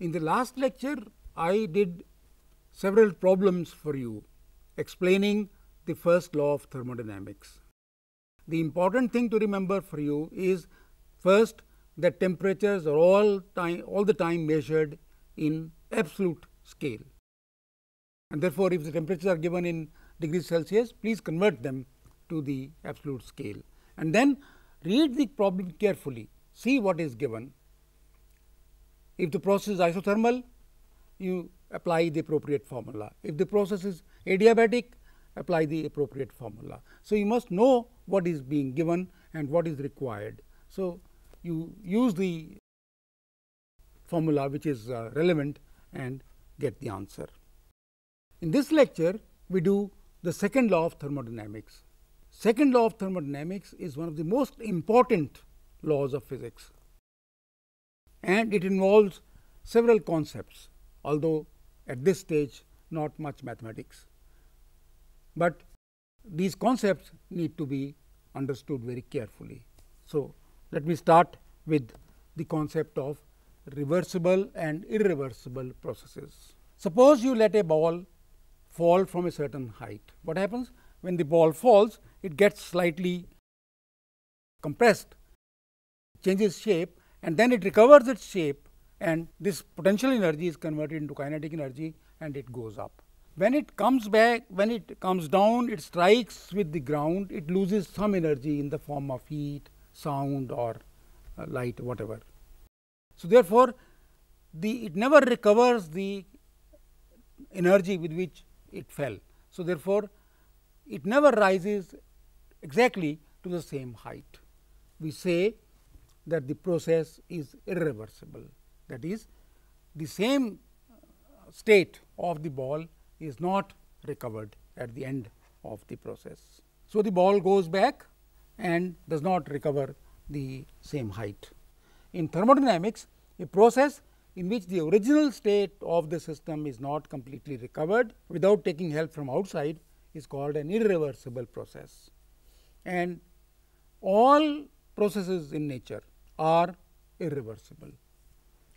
In the last lecture, I did several problems for you explaining the first law of thermodynamics. The important thing to remember for you is first that temperatures are all time all the time measured in absolute scale. And therefore, if the temperatures are given in degrees Celsius, please convert them to the absolute scale. And then read the problem carefully, see what is given if the process is isothermal, you apply the appropriate formula. If the process is adiabatic, apply the appropriate formula. So, you must know what is being given and what is required. So, you use the formula which is uh, relevant and get the answer. In this lecture, we do the second law of thermodynamics. Second law of thermodynamics is one of the most important laws of physics and it involves several concepts although at this stage not much mathematics. But these concepts need to be understood very carefully. So, let me start with the concept of reversible and irreversible processes. Suppose you let a ball fall from a certain height. What happens? When the ball falls, it gets slightly compressed, changes shape and then it recovers its shape and this potential energy is converted into kinetic energy and it goes up. When it comes back, when it comes down, it strikes with the ground, it loses some energy in the form of heat, sound or uh, light whatever. So, therefore, the it never recovers the energy with which it fell. So, therefore, it never rises exactly to the same height. We say that the process is irreversible. That is the same uh, state of the ball is not recovered at the end of the process. So, the ball goes back and does not recover the same height. In thermodynamics, a process in which the original state of the system is not completely recovered without taking help from outside is called an irreversible process. And all processes in nature are irreversible.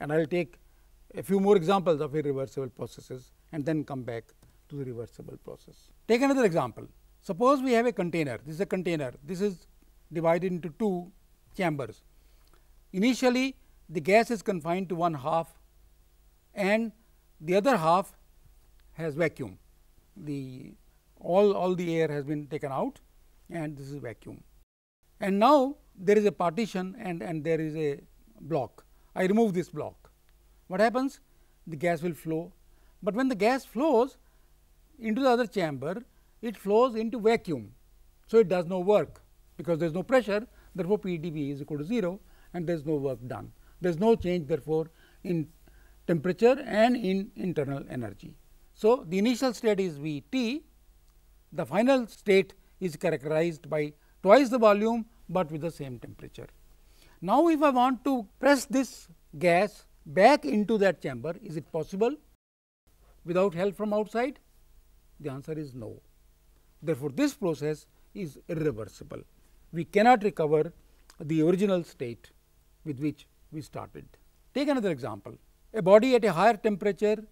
And I will take a few more examples of irreversible processes and then come back to the reversible process. Take another example. Suppose we have a container. This is a container. This is divided into two chambers. Initially, the gas is confined to one half and the other half has vacuum. The all, all the air has been taken out and this is vacuum. And now, there is a partition and, and there is a block. I remove this block. What happens? The gas will flow, but when the gas flows into the other chamber, it flows into vacuum. So, it does no work because there is no pressure therefore, PdV is equal to 0 and there is no work done. There is no change therefore, in temperature and in internal energy. So, the initial state is V t, the final state is characterized by twice the volume but with the same temperature. Now, if I want to press this gas back into that chamber, is it possible without help from outside? The answer is no. Therefore, this process is irreversible. We cannot recover the original state with which we started. Take another example. A body at a higher temperature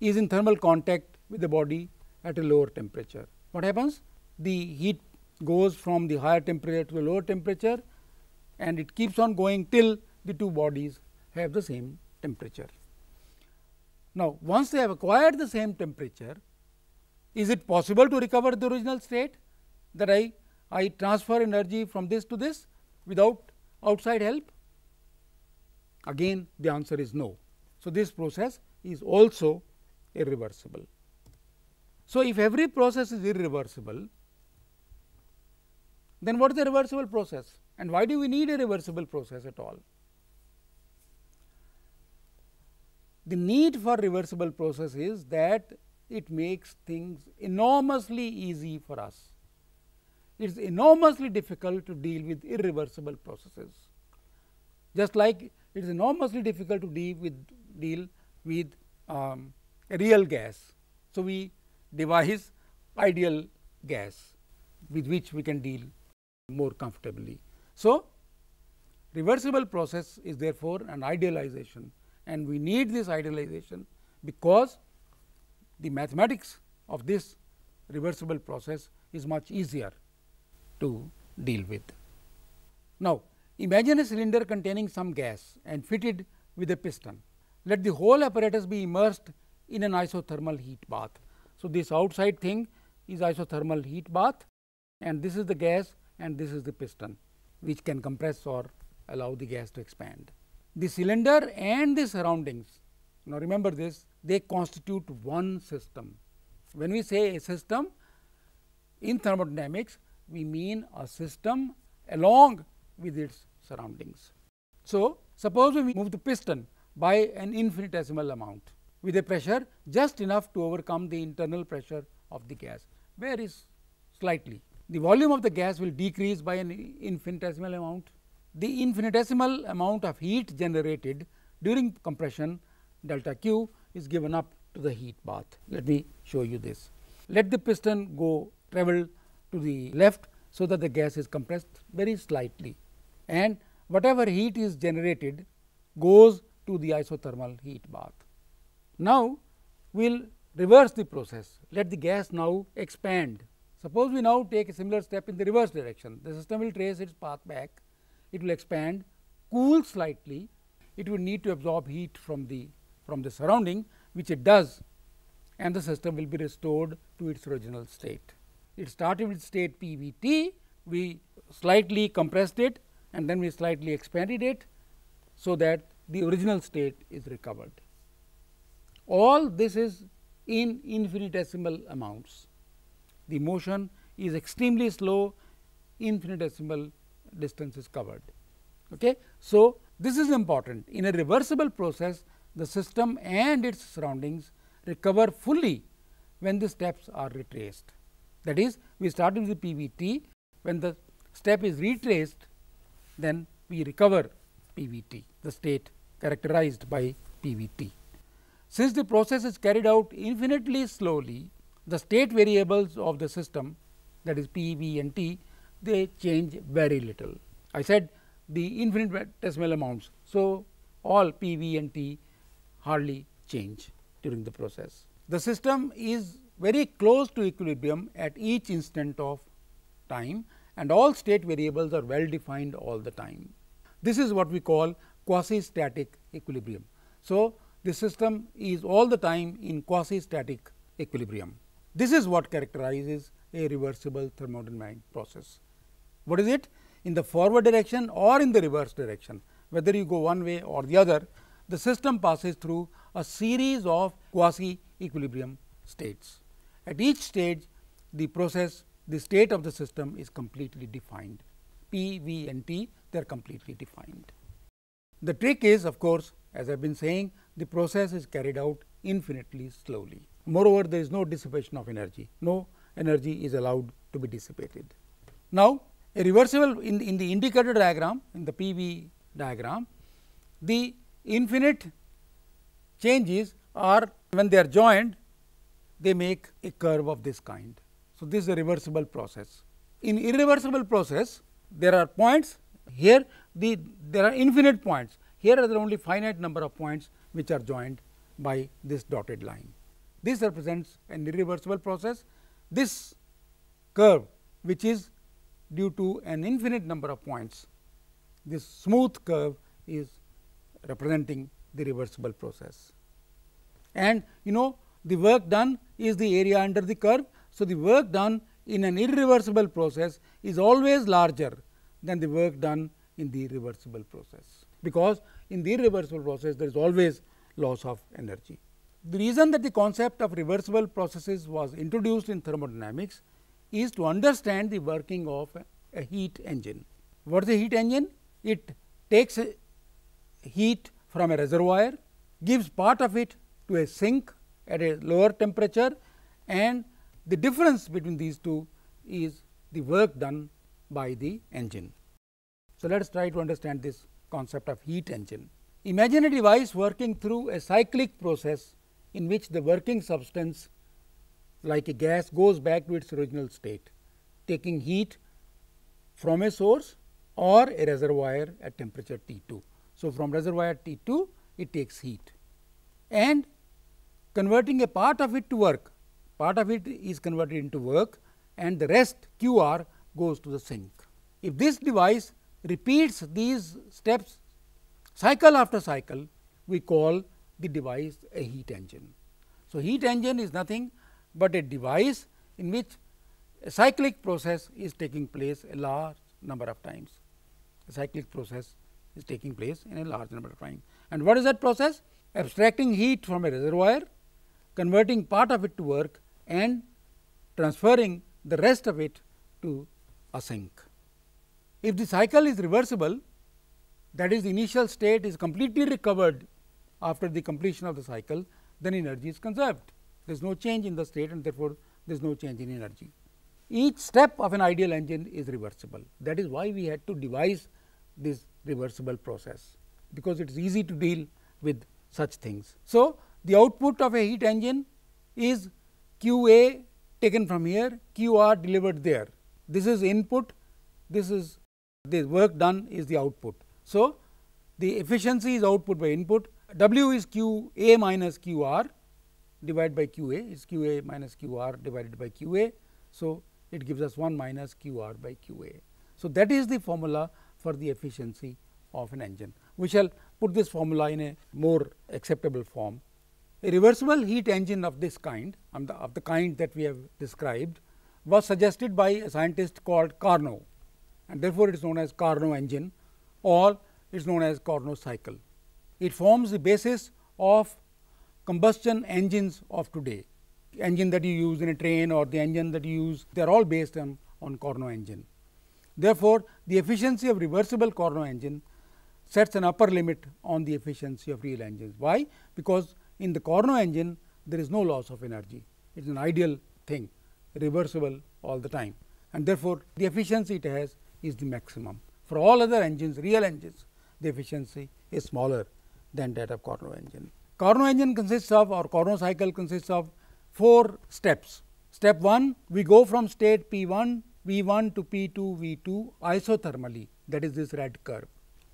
is in thermal contact with a body at a lower temperature. What happens? The heat goes from the higher temperature to the lower temperature and it keeps on going till the two bodies have the same temperature. Now, once they have acquired the same temperature, is it possible to recover the original state that I, I transfer energy from this to this without outside help? Again, the answer is no. So, this process is also irreversible. So, if every process is irreversible, then what is the reversible process and why do we need a reversible process at all? The need for reversible process is that it makes things enormously easy for us. It is enormously difficult to deal with irreversible processes, just like it is enormously difficult to deal with, deal with um, real gas. So, we devise ideal gas with which we can deal more comfortably. So, reversible process is therefore an idealization and we need this idealization because the mathematics of this reversible process is much easier to deal with. Now, imagine a cylinder containing some gas and fitted with a piston. Let the whole apparatus be immersed in an isothermal heat bath. So, this outside thing is isothermal heat bath and this is the gas and this is the piston which can compress or allow the gas to expand. The cylinder and the surroundings, now remember this, they constitute one system. When we say a system in thermodynamics, we mean a system along with its surroundings. So, suppose we move the piston by an infinitesimal amount with a pressure just enough to overcome the internal pressure of the gas, Very slightly the volume of the gas will decrease by an infinitesimal amount. The infinitesimal amount of heat generated during compression delta Q is given up to the heat bath. Let me show you this. Let the piston go travel to the left so that the gas is compressed very slightly and whatever heat is generated goes to the isothermal heat bath. Now, we will reverse the process. Let the gas now expand Suppose we now take a similar step in the reverse direction. The system will trace its path back, it will expand, cool slightly, it will need to absorb heat from the, from the surrounding which it does and the system will be restored to its original state. It started with state PVT, we slightly compressed it and then we slightly expanded it, so that the original state is recovered. All this is in infinitesimal amounts the motion is extremely slow infinitesimal distance is covered. Okay. So, this is important in a reversible process the system and its surroundings recover fully when the steps are retraced. That is we start with the PVT when the step is retraced then we recover PVT the state characterized by PVT. Since the process is carried out infinitely slowly the state variables of the system that is p, v and t they change very little. I said the infinitesimal amounts. So, all p, v and t hardly change during the process. The system is very close to equilibrium at each instant of time and all state variables are well defined all the time. This is what we call quasi static equilibrium. So, the system is all the time in quasi static equilibrium. This is what characterizes a reversible thermodynamic process. What is it? In the forward direction or in the reverse direction, whether you go one way or the other, the system passes through a series of quasi equilibrium states. At each stage, the process, the state of the system is completely defined. P, V, and T, they are completely defined. The trick is, of course, as I have been saying, the process is carried out infinitely slowly. Moreover, there is no dissipation of energy, no energy is allowed to be dissipated. Now, a reversible in, in the indicator diagram, in the PV diagram, the infinite changes are when they are joined, they make a curve of this kind. So, this is a reversible process. In irreversible process, there are points here the there are infinite points here are there only finite number of points which are joined by this dotted line. This represents an irreversible process. This curve which is due to an infinite number of points, this smooth curve is representing the reversible process. And you know the work done is the area under the curve. So, the work done in an irreversible process is always larger than the work done in the reversible process, because in the irreversible process there is always loss of energy. The reason that the concept of reversible processes was introduced in thermodynamics is to understand the working of a heat engine. What is a heat engine? It takes heat from a reservoir, gives part of it to a sink at a lower temperature and the difference between these two is the work done by the engine. So, let us try to understand this concept of heat engine. Imagine a device working through a cyclic process in which the working substance like a gas goes back to its original state taking heat from a source or a reservoir at temperature T2. So, from reservoir T2 it takes heat and converting a part of it to work, part of it is converted into work and the rest QR goes to the sink. If this device repeats these steps cycle after cycle, we call the device a heat engine. So, heat engine is nothing but a device in which a cyclic process is taking place a large number of times. A cyclic process is taking place in a large number of times. And what is that process? Abstracting heat from a reservoir, converting part of it to work and transferring the rest of it to a sink. If the cycle is reversible, that is the initial state is completely recovered after the completion of the cycle, then energy is conserved. There is no change in the state and therefore, there is no change in energy. Each step of an ideal engine is reversible. That is why we had to devise this reversible process, because it is easy to deal with such things. So, the output of a heat engine is Q A taken from here, Q R delivered there. This is input, this is the work done is the output. So, the efficiency is output by input, W is Q A minus Q R divided by Q A is Q A minus Q R divided by Q A. So, it gives us 1 minus Q R by Q A. So, that is the formula for the efficiency of an engine. We shall put this formula in a more acceptable form. A reversible heat engine of this kind, of the kind that we have described, was suggested by a scientist called Carnot and therefore, it is known as Carnot engine or it is known as Carnot cycle. It forms the basis of combustion engines of today. Engine that you use in a train or the engine that you use, they are all based on, on Carnot engine. Therefore, the efficiency of reversible Carnot engine sets an upper limit on the efficiency of real engines. Why? Because in the Carnot engine, there is no loss of energy. It is an ideal thing, reversible all the time. And therefore, the efficiency it has is the maximum. For all other engines, real engines, the efficiency is smaller than that of Carnot engine. Carnot engine consists of or Carnot cycle consists of four steps. Step 1 we go from state P1 V1 to P2 V2 isothermally that is this red curve.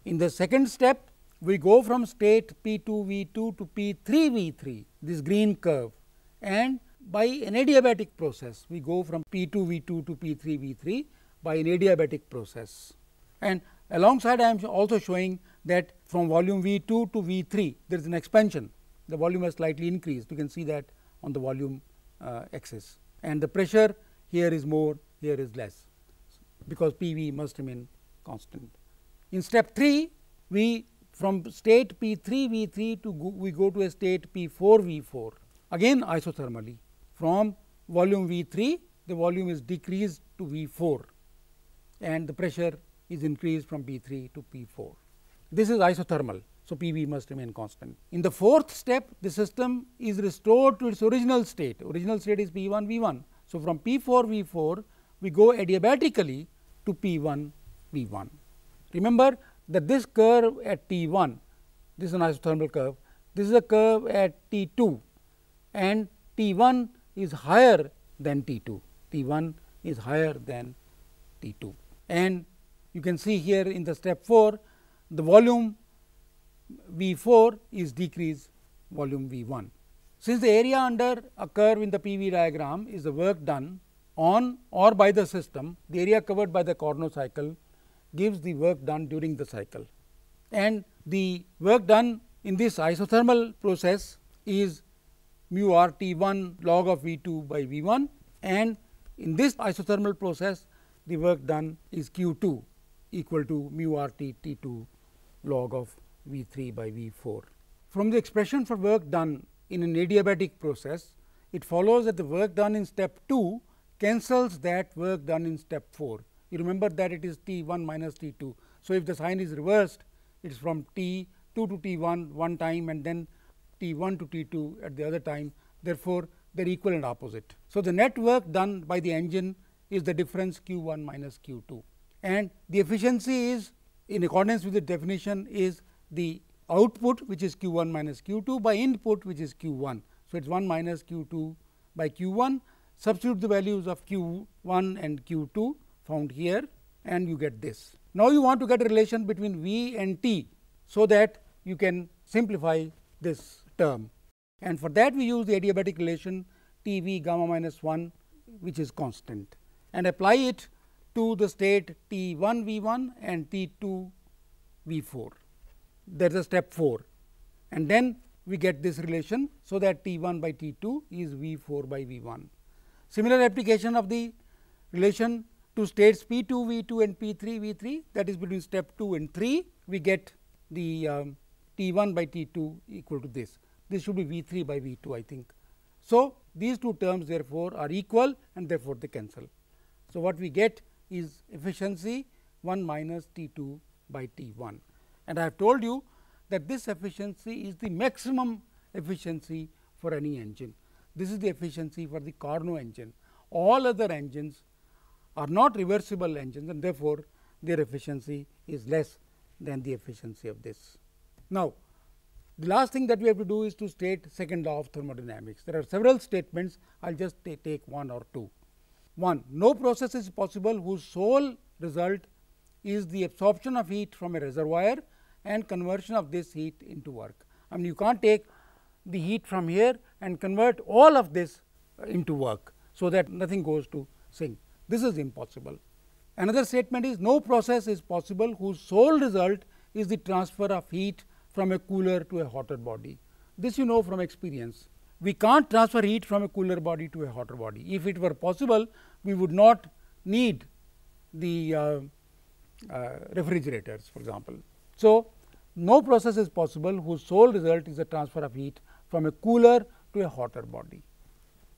In the second step we go from state P2 V2 to P3 V3 this green curve and by an adiabatic process we go from P2 V2 to P3 V3 by an adiabatic process. And alongside I am also showing that from volume V2 to V3 there is an expansion. The volume has slightly increased. You can see that on the volume uh, axis and the pressure here is more, here is less because PV must remain constant. In step 3, we from state P3 V3 to go, we go to a state P4 V4 again isothermally from volume V3 the volume is decreased to V4 and the pressure is increased from P3 to P4. This is isothermal. So, PV must remain constant. In the fourth step, the system is restored to its original state. Original state is P1, V1. So, from P4, V4, we go adiabatically to P1, V1. Remember that this curve at T1, this is an isothermal curve, this is a curve at T2 and T1 is higher than T2. T1 is higher than T2. And you can see here in the step 4, the volume V 4 is decrease volume V 1. Since the area under a curve in the PV diagram is the work done on or by the system, the area covered by the Carnot cycle gives the work done during the cycle. And the work done in this isothermal process is mu r T 1 log of V 2 by V 1 and in this isothermal process the work done is Q 2 equal to mu rt 2 log of V3 by V4. From the expression for work done in an adiabatic process, it follows that the work done in step 2 cancels that work done in step 4. You remember that it is T1 minus T2. So, if the sign is reversed, it is from T2 to T1 one time and then T1 to T2 at the other time. Therefore, they are equal and opposite. So, the net work done by the engine is the difference Q1 minus Q2 and the efficiency is in accordance with the definition is the output which is q 1 minus q 2 by input which is q 1. So, it is 1 minus q 2 by q 1 substitute the values of q 1 and q 2 found here and you get this. Now, you want to get a relation between v and t. So, that you can simplify this term and for that we use the adiabatic relation t v gamma minus 1 which is constant and apply it to the state T 1 V 1 and T 2 V 4. That is step 4 and then we get this relation. So, that T 1 by T 2 is V 4 by V 1. Similar application of the relation to states P 2 V 2 and P 3 V 3 that is between step 2 and 3 we get the um, T 1 by T 2 equal to this. This should be V 3 by V 2 I think. So, these two terms therefore, are equal and therefore, they cancel. So, what we get is efficiency 1 minus T 2 by T 1. And I have told you that this efficiency is the maximum efficiency for any engine. This is the efficiency for the Carnot engine. All other engines are not reversible engines and therefore, their efficiency is less than the efficiency of this. Now, the last thing that we have to do is to state second law of thermodynamics. There are several statements, I will just take one or two. 1. No process is possible whose sole result is the absorption of heat from a reservoir and conversion of this heat into work. I mean you can't take the heat from here and convert all of this uh, into work, so that nothing goes to sink. This is impossible. Another statement is no process is possible whose sole result is the transfer of heat from a cooler to a hotter body. This you know from experience. We can't transfer heat from a cooler body to a hotter body. If it were possible, we would not need the uh, uh, refrigerators for example. So, no process is possible whose sole result is the transfer of heat from a cooler to a hotter body.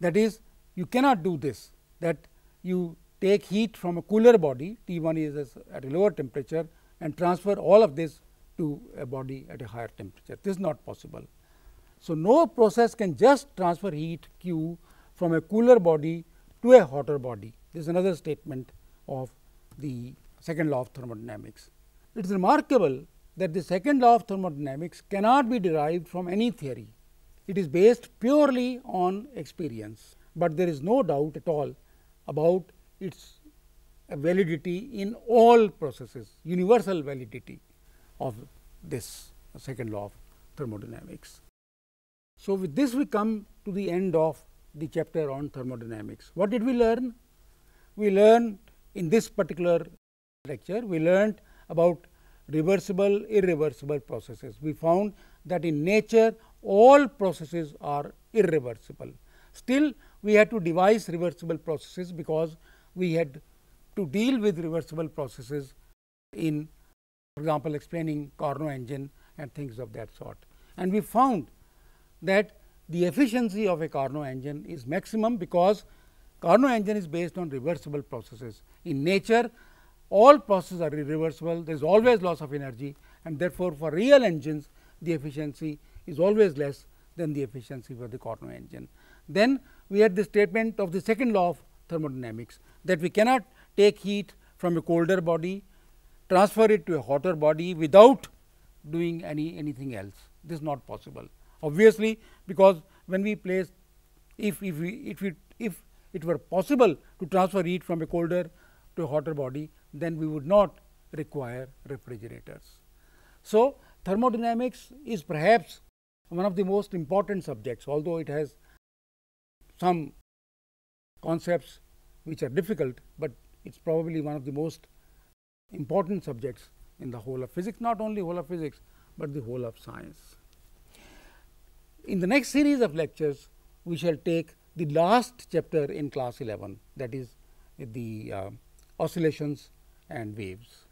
That is you cannot do this that you take heat from a cooler body T1 is at a lower temperature and transfer all of this to a body at a higher temperature. This is not possible. So, no process can just transfer heat Q from a cooler body to a hotter body. This is another statement of the second law of thermodynamics. It is remarkable that the second law of thermodynamics cannot be derived from any theory. It is based purely on experience, but there is no doubt at all about its validity in all processes, universal validity of this second law of thermodynamics. So, with this we come to the end of the chapter on thermodynamics. What did we learn? We learned in this particular lecture, we learned about reversible, irreversible processes. We found that in nature all processes are irreversible. Still, we had to devise reversible processes because we had to deal with reversible processes in for example, explaining Carnot engine and things of that sort. And we found that the efficiency of a Carnot engine is maximum because Carnot engine is based on reversible processes. In nature, all processes are irreversible, there is always loss of energy and therefore, for real engines the efficiency is always less than the efficiency for the Carnot engine. Then we had the statement of the second law of thermodynamics that we cannot take heat from a colder body, transfer it to a hotter body without doing any anything else. This is not possible obviously because when we place if if we if we if it were possible to transfer heat from a colder to a hotter body then we would not require refrigerators. So, thermodynamics is perhaps one of the most important subjects although it has some concepts which are difficult, but it is probably one of the most important subjects in the whole of physics, not only whole of physics, but the whole of science. In the next series of lectures, we shall take the last chapter in class 11 that is the uh, oscillations and waves.